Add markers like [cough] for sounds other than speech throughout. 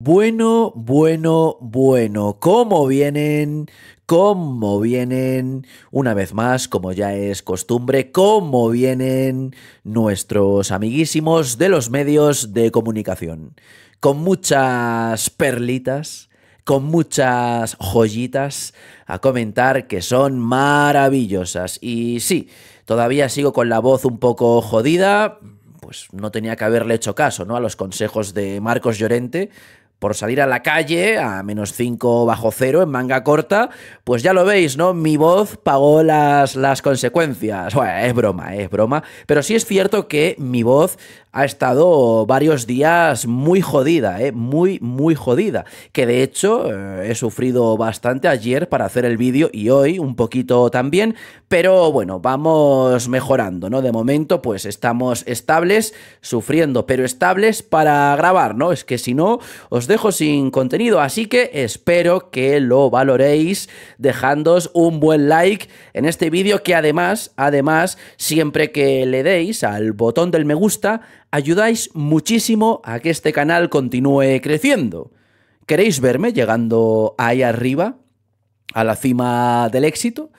Bueno, bueno, bueno, ¿cómo vienen? ¿Cómo vienen? Una vez más, como ya es costumbre, ¿cómo vienen nuestros amiguísimos de los medios de comunicación? Con muchas perlitas, con muchas joyitas a comentar que son maravillosas. Y sí, todavía sigo con la voz un poco jodida, pues no tenía que haberle hecho caso, ¿no? A los consejos de Marcos Llorente, por salir a la calle a menos 5 bajo cero en manga corta, pues ya lo veis, ¿no? Mi voz pagó las, las consecuencias. Bueno, es broma, es broma. Pero sí es cierto que mi voz ha estado varios días muy jodida, ¿eh? Muy, muy jodida. Que de hecho eh, he sufrido bastante ayer para hacer el vídeo y hoy un poquito también. Pero bueno, vamos mejorando, ¿no? De momento pues estamos estables, sufriendo, pero estables para grabar, ¿no? Es que si no, os dejo sin contenido, así que espero que lo valoréis dejándos un buen like en este vídeo que además, además, siempre que le deis al botón del me gusta, ayudáis muchísimo a que este canal continúe creciendo. ¿Queréis verme llegando ahí arriba, a la cima del éxito?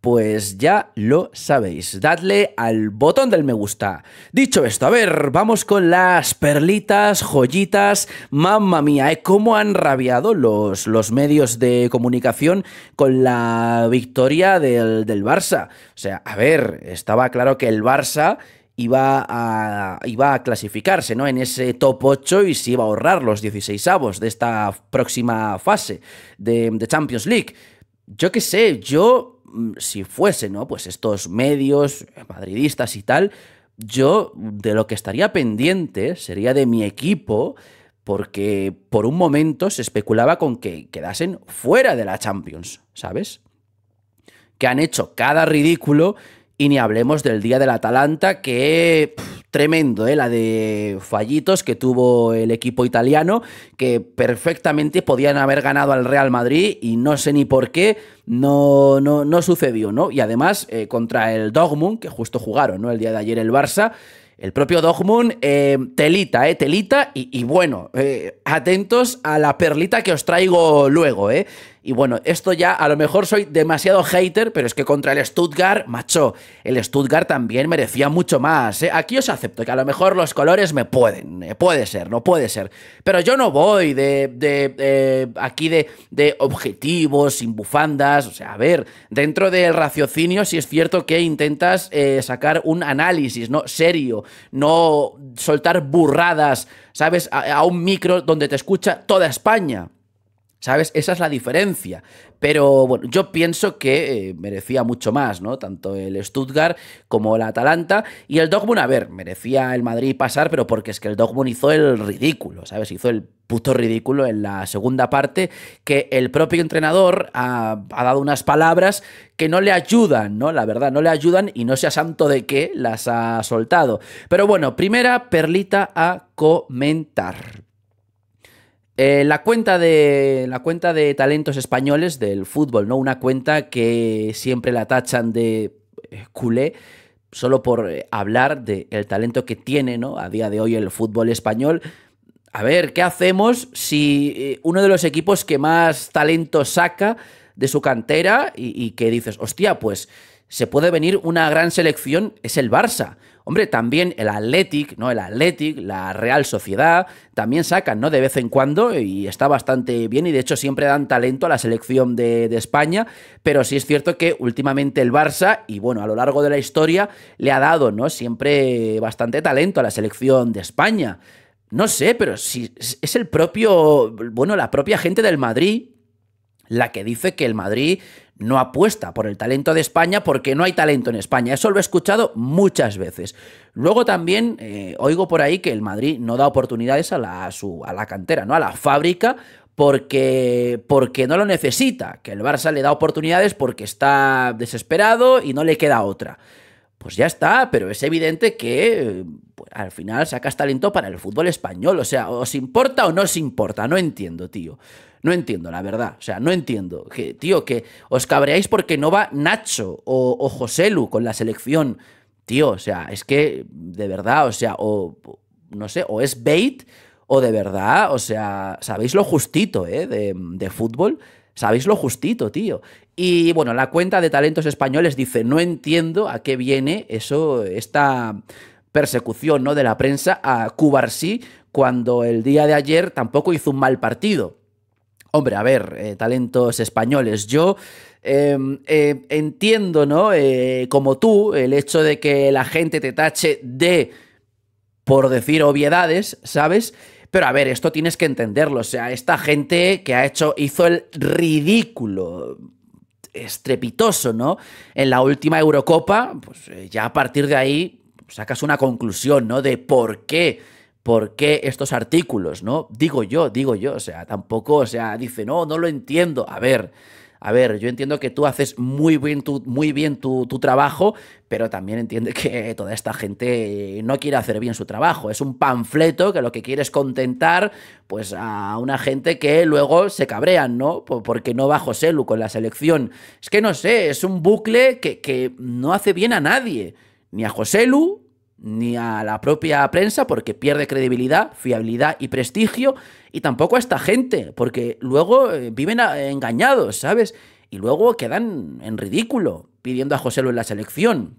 Pues ya lo sabéis, dadle al botón del me gusta. Dicho esto, a ver, vamos con las perlitas, joyitas, mamma mía, ¿eh? ¿cómo han rabiado los, los medios de comunicación con la victoria del, Barça? O sea, a ver, estaba claro que el Barça iba a, iba a clasificarse ¿no? en ese top 8 y se iba a ahorrar los 16 avos de esta próxima fase de, de Champions League. Yo qué sé, yo Mm, si fuese, ¿no? Pues estos medios madridistas y tal, yo de lo que estaría pendiente sería de mi equipo, porque por un momento se especulaba con que quedasen fuera de la Champions, ¿sabes? Que han hecho cada ridículo y ni hablemos del día del Atalanta que tremendo, ¿eh? la de fallitos que tuvo el equipo italiano, que perfectamente podían haber ganado al Real Madrid y no sé ni por qué no, no, sucedió, ¿no? Y además eh, contra el dogmund que justo jugaron ¿no? el día de ayer el Barça, el propio Dogmun, eh, telita, eh, telita, y, bueno, eh, atentos a la perlita que os traigo luego, eh. Y bueno, esto ya a lo mejor soy demasiado hater, pero es que contra el Stuttgart, macho, el Stuttgart también merecía mucho más. ¿eh? Aquí os acepto que a lo mejor los colores me pueden, ¿eh? puede ser, no puede ser. Pero yo no voy de, de eh, aquí de, objetivos, sin bufandas, o sea, a ver, dentro del raciocinio si es cierto que intentas sacar un análisis, ¿no? Serio, no soltar burradas, ¿sabes? a un micro donde te escucha toda España. ¿Sabes? Esa es la diferencia. Pero bueno, yo pienso que eh, merecía mucho más, ¿no? Tanto el Stuttgart como el Atalanta. Y el Dortmund, a ver, merecía el Madrid pasar, pero porque es que el Dortmund hizo el ridículo, ¿sabes? Hizo el puto ridículo en la segunda parte, que el propio entrenador ha, ha, dado unas palabras que no le ayudan, ¿no? La verdad, no le ayudan y no sea santo de que las ha soltado. Pero bueno, primera perlita a comentar. Eh, la, cuenta de, la cuenta de talentos españoles del fútbol, ¿no? Una cuenta que siempre la tachan de eh, culé solo por eh, hablar del talento que tiene, ¿no? A día de hoy el fútbol español. A ver, ¿qué hacemos si uno de los equipos que más talento saca de su cantera y, y que dices, hostia, pues se puede venir una gran selección, es el Barça. Hombre, también el Athletic, ¿no? El Athletic, la Real Sociedad, también sacan, ¿no? De vez en cuando y está bastante bien y de hecho siempre dan talento a la selección de, España, pero sí es cierto que últimamente el Barça y bueno, a lo largo de la historia le ha dado, ¿no? Siempre bastante talento a la selección de España. No sé, pero si es el propio, bueno, la propia gente del Madrid la que dice que el Madrid no apuesta por el talento de España porque no hay talento en España. Eso lo he escuchado muchas veces. Luego también eh, oigo por ahí que el Madrid no da oportunidades a la, a la cantera, ¿no? a la fábrica, porque, porque no lo necesita, que el Barça le da oportunidades porque está desesperado y no le queda otra. Pues ya está, pero es evidente que pues, al final sacas talento para el fútbol español. O sea, ¿os importa o no os importa? No entiendo, tío. No entiendo, la verdad. O sea, no entiendo. Que, tío, que os cabreáis porque no va Nacho o, o Joselu con la selección. Tío, o sea, es que de verdad, o sea, o no sé, o es bait o de verdad, o sea, sabéis lo justito, ¿eh? De, fútbol. Sabéis lo justito, tío. Y bueno, la cuenta de talentos españoles dice, no entiendo a qué viene eso, esta persecución ¿no? de la prensa a Cubarsí cuando el día de ayer tampoco hizo un mal partido. Hombre, a ver, eh, talentos españoles. Yo em, em, entiendo, ¿no? Eh, como tú, el hecho de que la gente te tache de, por decir obviedades, ¿sabes? Pero a ver, esto tienes que entenderlo. O sea, esta gente que ha hecho, hizo el ridículo estrepitoso, ¿no? En la última Eurocopa, pues eh, ya a partir de ahí sacas una conclusión, ¿no? De por qué por qué estos artículos, ¿no? Digo yo, digo yo, o sea, tampoco, o sea, dice, no, no lo entiendo. A ver, a ver, yo entiendo que tú haces muy bien tu, muy bien tu, trabajo, pero también entiende que toda esta gente no quiere hacer bien su trabajo. Es un panfleto que lo que quiere es contentar pues, a una gente que luego se cabrean, ¿no? Porque no va José Lu con la selección. Es que no sé, es un bucle que, que no hace bien a nadie, ni a José Lu ni a la propia prensa porque pierde credibilidad, fiabilidad y prestigio, y tampoco a esta gente porque luego eh, viven eh, engañados, ¿sabes? Y luego quedan en ridículo pidiendo a José Luis la selección.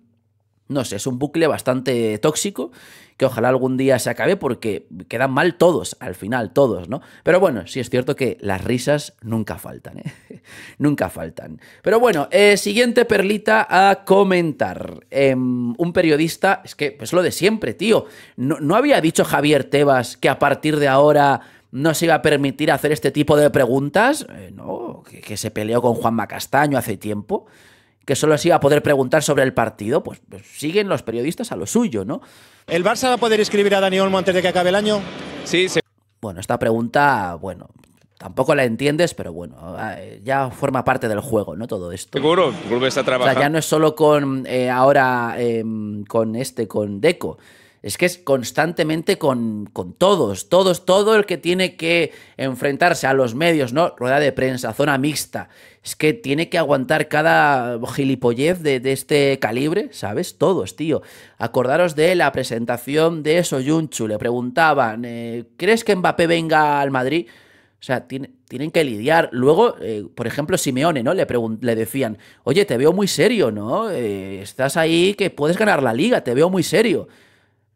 No sé, es un bucle bastante tóxico que ojalá algún día se acabe porque quedan mal todos, al final todos, ¿no? Pero bueno, sí es cierto que las risas nunca faltan, ¿eh? [laughs] nunca faltan. Pero bueno, eh, siguiente perlita a comentar. Em, un periodista, es que es pues, lo de siempre, tío. No, había dicho Javier Tebas que a partir de ahora no se iba a permitir hacer este tipo de preguntas. Eh, no, que, que, se peleó con Juanma Castaño hace tiempo que solo así va a poder preguntar sobre el partido, pues, pues, siguen los periodistas a lo suyo, ¿no? ¿El Barça va a poder escribir a Dani Olmo antes de que acabe el año? Sí, sí. Bueno, esta pregunta, bueno, tampoco la entiendes, pero bueno, ah, ya forma parte del juego, ¿no? Todo esto. Seguro, vuelves a trabajar. O sea, ya no es solo con eh, ahora em, con este, con Deco, es que es constantemente con, todos, todos, todo el que tiene que enfrentarse a los medios, ¿no? Rueda de prensa, zona mixta. Es que tiene que aguantar cada gilipollez de, de este calibre, ¿sabes? Todos, tío. Acordaros de la presentación de Soyunchu, le preguntaban, eh, ¿crees que Mbappé venga al Madrid? O sea, tiene, tienen que lidiar. Luego, eh, por ejemplo, Simeone, ¿no? Le, le decían, oye, te veo muy serio, ¿no? Eh, estás ahí que puedes ganar la liga, te veo muy serio.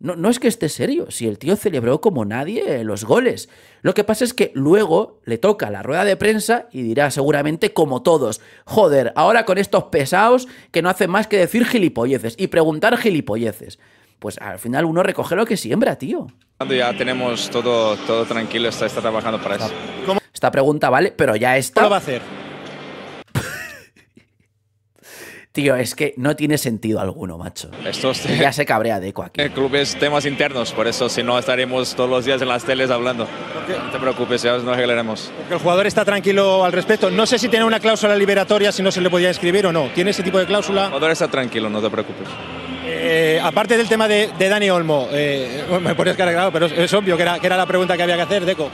No, es que esté serio, si el tío celebró como nadie los goles. Lo que pasa es que luego le toca la rueda de prensa y dirá seguramente como todos, joder, ahora con estos pesados que no hacen más que decir gilipolleces y preguntar gilipolleces. Pues al final uno recoge lo que siembra, tío. Ya tenemos todo, todo tranquilo, está, está trabajando para eso. Esta pregunta vale, pero ya está. va a hacer? Tío, es que no tiene sentido alguno, macho. ya se cabrea Deco aquí. El club es temas internos, por eso si no estaremos todos los días en las teles hablando. no te preocupes, ya nos arreglaremos. el jugador está tranquilo al respecto. No sé si tiene una cláusula liberatoria, si no se le podía escribir o no. ¿Tiene ese tipo de cláusula? El jugador está tranquilo, no te preocupes. Eh, aparte del tema de, Dani Olmo, eh, [laughs] me pones cara pero es, obvio que era, la pregunta que había que hacer, Deco.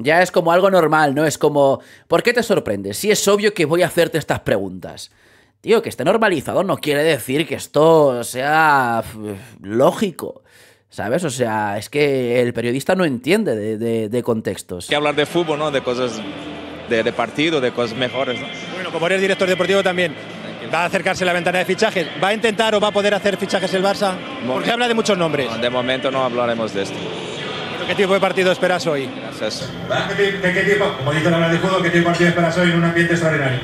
Ya es como algo normal, ¿no? Es como, ¿por qué te sorprendes? Si es obvio que voy a hacerte estas preguntas. Tío, que esté normalizado no quiere decir que esto sea lógico. ¿Sabes? O sea, es que el periodista no entiende de, contextos. Hay que hablar de fútbol, ¿no? De cosas de, partido, de cosas mejores. ¿no? Bueno, como eres director deportivo también, va a acercarse la ventana de fichajes. ¿Va a intentar o va a poder hacer fichajes el Barça? Porque habla de muchos nombres. de momento no hablaremos de esto. ¿Qué tipo de partido esperas hoy? Gracias. ¿De qué tipo? Como dice la de fútbol, ¿qué tipo de partido esperas hoy en un ambiente extraordinario?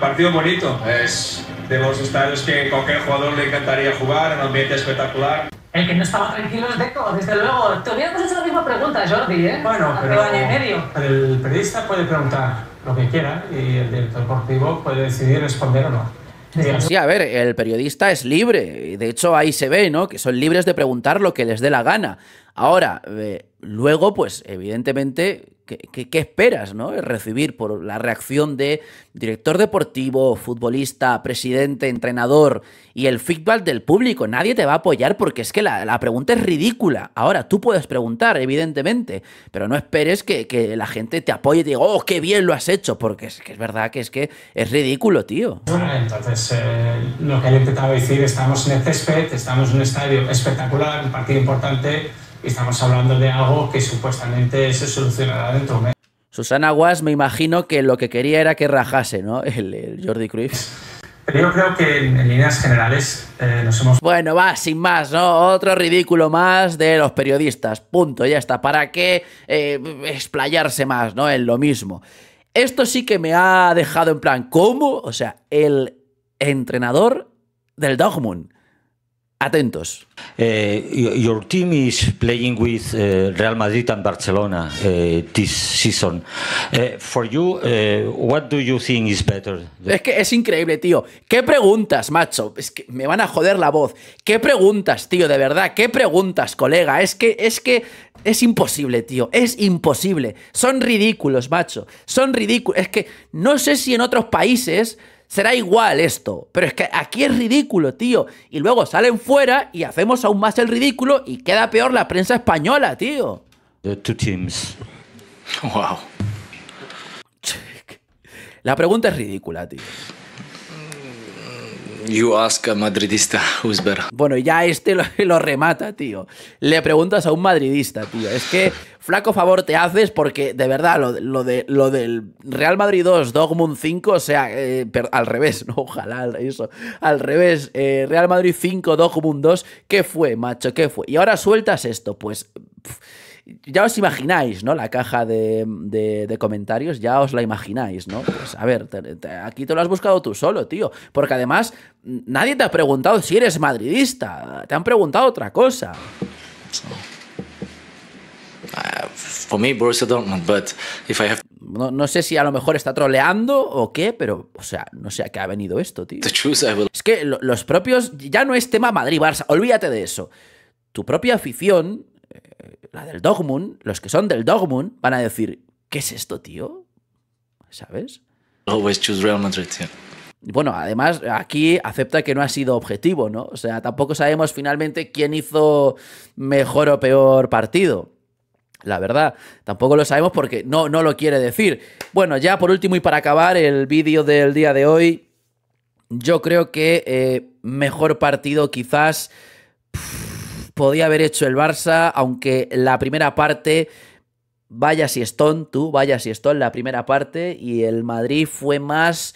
Partido bonito. Es de los estadios que cualquier jugador le encantaría jugar, en un ambiente espectacular. El que no estaba tranquilo es Deco, desde luego. Te hubiéramos hecho la misma pregunta, Jordi, ¿eh? Bueno, pero el periodista puede preguntar lo que quiera y el director deportivo puede decidir responder o no. Sí, a ver, el periodista es libre. De hecho, ahí se ve, ¿no? Que son libres de preguntar lo que les dé la gana. Ahora, eh, luego, pues, evidentemente, ¿Qué, esperas ¿no? Eh, recibir por la reacción de director deportivo, futbolista, presidente, entrenador y el feedback del público? Nadie te va a apoyar porque es que la, pregunta es ridícula. Ahora, tú puedes preguntar, evidentemente, pero no esperes que, la gente te apoye y diga, oh, qué bien lo has hecho, porque es que es verdad que es que es ridículo, tío. Entonces, eh, lo que intentaba decir, estamos en el césped, estamos en un estadio espectacular, un partido importante estamos hablando de algo que supuestamente se solucionará dentro de un mes. Susana Guas, me imagino que lo que quería era que rajase, ¿no? [laughs] El, Jordi Cruz Pero yo creo que en, líneas generales eh, nos hemos... Bueno, va, sin más, ¿no? Otro ridículo más de los periodistas. Punto, ya está. ¿Para qué eh, explayarse más, ¿no? En lo mismo. Esto sí que me ha dejado en plan, ¿cómo? O sea, el entrenador del Dogmun Atentos. Eh, your team is playing with eh, Real Madrid and Barcelona eh, this season. for you, what do you think Es que es increíble, tío. ¿Qué preguntas, macho? Es que me van a joder la voz. ¿Qué preguntas, tío? De verdad, ¿qué preguntas, colega? Es que es que es imposible, tío. Es imposible. Son ridículos, macho. Son ridículos. Es que no sé si en otros países será igual esto. Pero es que aquí es ridículo, tío. Y luego salen fuera y hacemos aún más el ridículo y queda peor la prensa española, tío. The two teams. Wow. La pregunta es ridícula, tío. You ask a madridista who's better. Bueno, ya este [laughs] lo, remata, tío. Le preguntas a un madridista, tío. Es que flaco favor te haces porque, de verdad, lo, de, lo del Real Madrid 2, Dogmund 5, o sea, eh, al revés, [laughs] no, ojalá, eso. Al revés, eh, Real Madrid 5, Dogmund 2, ¿qué fue, macho? ¿Qué fue? Y ahora sueltas esto, pues ya os imagináis, ¿no? La caja de, comentarios, ya os la imagináis, ¿no? Pues a ver, aquí te lo has buscado tú solo, tío. Porque además, nadie te ha preguntado si eres madridista. Te han preguntado otra cosa. No, no, sé si a lo mejor está troleando o qué, pero, o sea, no sé a qué ha venido esto, tío. Es que los propios. Ya no es tema Madrid-Barça, olvídate de eso. Tu propia afición la del Dogmun, los que son del Dogmun, van a decir, ¿qué es esto, tío? ¿Sabes? Always choose Real Madrid, tío. Bueno, además aquí acepta que no ha sido objetivo, ¿no? O sea, tampoco sabemos finalmente quién hizo mejor o peor partido. La verdad, tampoco lo sabemos porque no, no lo quiere decir. Bueno, ya por último y para acabar el vídeo del día de hoy, yo creo que eh, mejor partido quizás podía haber hecho el Barça, aunque la primera parte, vaya si estón, tú, vaya si estón la primera parte, y el Madrid fue más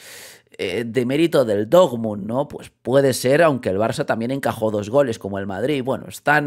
eh, de mérito del dogmund ¿no? Pues puede ser, aunque el Barça también encajó dos goles como el Madrid. Bueno, están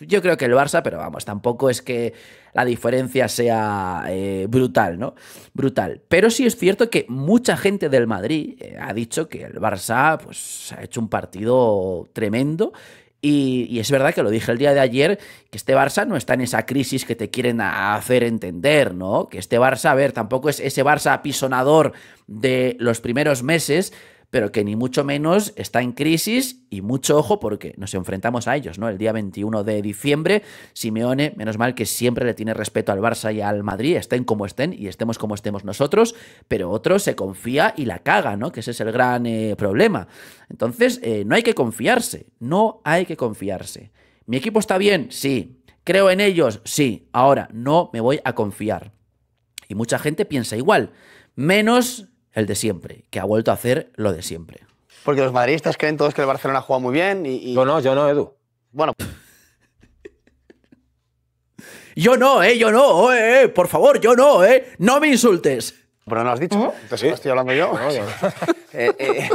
Yo creo que el Barça, pero vamos, tampoco es que la diferencia sea eh, brutal, ¿no? Brutal. Pero sí es cierto que mucha gente del Madrid eh, ha dicho que el Barça pues, ha hecho un partido tremendo y, es verdad que lo dije el día de ayer, que este Barça no está en esa crisis que te quieren hacer entender, ¿no? Que este Barça, a ver, tampoco es ese Barça apisonador de los primeros meses, pero que ni mucho menos está en crisis y mucho ojo porque nos enfrentamos a ellos, ¿no? El día 21 de diciembre, Simeone, menos mal que siempre le tiene respeto al Barça y al Madrid, estén como estén y estemos como estemos nosotros, pero otro se confía y la caga, ¿no? Que ese es el gran eh, problema. Entonces, eh, no hay que confiarse, no hay que confiarse. ¿Mi equipo está bien? Sí. ¿Creo en ellos? Sí. Ahora, no me voy a confiar. Y mucha gente piensa igual, menos el de siempre, que ha vuelto a hacer lo de siempre. Porque los madridistas creen todos que el Barcelona juega muy bien y. Yo no, yo no, Edu. Bueno. [laughs] yo no, eh, yo no, eh, eh, por favor, yo no, eh. No me insultes. Pero no has dicho. ¿Eh? Entonces estoy hablando yo. [laughs] Eh,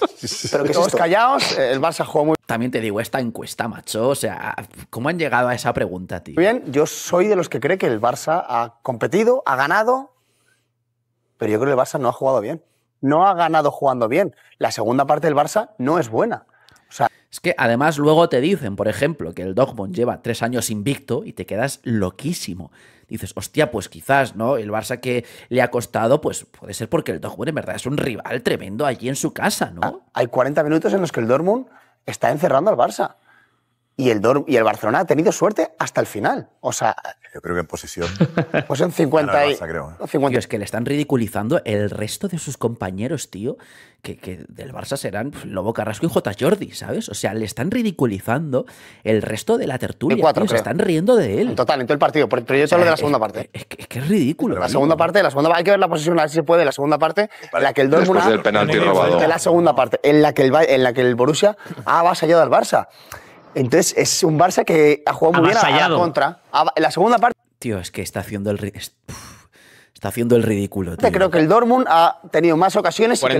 [laughs] pero que todos callados, el Barça juega muy También te digo, esta encuesta, macho, o sea, ¿cómo han llegado a esa pregunta, tío? Bien, yo soy de los que cree que el Barça ha competido, ha ganado pero yo creo que el Barça no ha jugado bien. No ha ganado jugando bien. La segunda parte del Barça no es buena. O sea, es que además luego te dicen, por ejemplo, que el Dortmund lleva tres años invicto y te quedas loquísimo. Dices, hostia, pues quizás, ¿no? El Barça que le ha costado, pues puede ser porque el Dortmund en verdad es un rival tremendo allí en su casa, ¿no? Ah, hay 40 minutos en los que el Dortmund está encerrando al Barça. Y el, y el Barcelona ha tenido suerte hasta el final. O sea. Yo creo que en posición. [laughs] Pues en 50. ¿eh? es que le están ridiculizando el resto de sus compañeros, tío, que, que del Barça serán Lobo Carrasco y J. Jordi, ¿sabes? O sea, le están ridiculizando el resto de la tertulia. Cuatro, se están riendo de él. En total, en todo el partido. Pero yo solo hablo de la segunda parte. Es, que es ridículo. La segunda parte, la segunda Hay que ver la posición, a ver si se puede. La segunda parte, la que el Dortmund. Después del penalti robado. La segunda parte, en la que el, en la que el Borussia ha avasallado al Barça. Entonces es un Barça que ha jugado muy bien a, la contra. en la segunda parte. Tío, es que está haciendo el está haciendo el ridículo. Tío. Creo que el Dortmund ha tenido más ocasiones. me,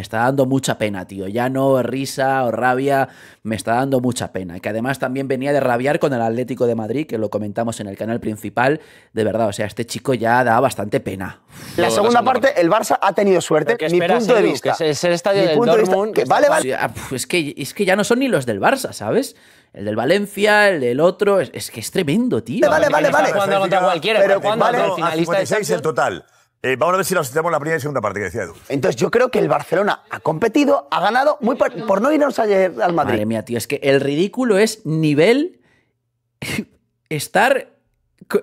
está dando mucha pena, tío. Ya no risa o rabia, me está dando mucha pena. Que además también venía de rabiar con el Atlético de Madrid, que lo comentamos en el canal principal. De verdad, o sea, este chico ya da bastante pena. La segunda, parte, el Barça ha tenido suerte. mi punto de vista. es el estadio del Dortmund. es que ya no son ni los del Barça, ¿sabes? el del Valencia, el del otro. Es, que es tremendo, tío. Vale, vale, vale. Cuando cualquiera, pero cuando vale, el finalista en total. Eh, vamos a ver si nos tenemos la primera y segunda parte que decía Edu. Entonces, yo creo que el Barcelona ha competido, ha ganado, muy por, no irnos ayer al Madrid. Madre mía, tío, es que el ridículo es nivel [laughs] estar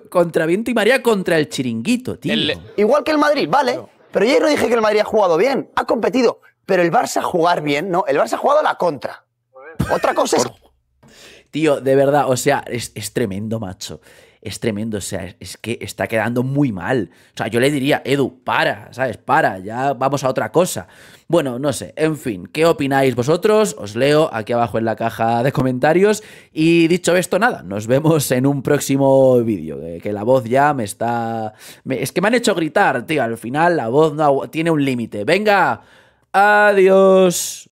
contra viento y María contra el chiringuito, tío. Igual que el Madrid, vale. Pero yo no dije que el Madrid ha jugado bien, ha competido. Pero el Barça jugar bien, no. El Barça ha jugado a la contra. Otra cosa es Tío, de verdad, o sea, es, tremendo, macho. Es tremendo, o sea, es, que está quedando muy mal. O sea, yo le diría, Edu, para, ¿sabes? Para, ya vamos a otra cosa. Bueno, no sé, en fin, ¿qué opináis vosotros? Os leo aquí abajo en la caja de comentarios. Y dicho esto, nada, nos vemos en un próximo vídeo. Que, la voz ya me está. es que me han hecho gritar, tío. Al final la voz no tiene un límite. ¡Venga! ¡Adiós!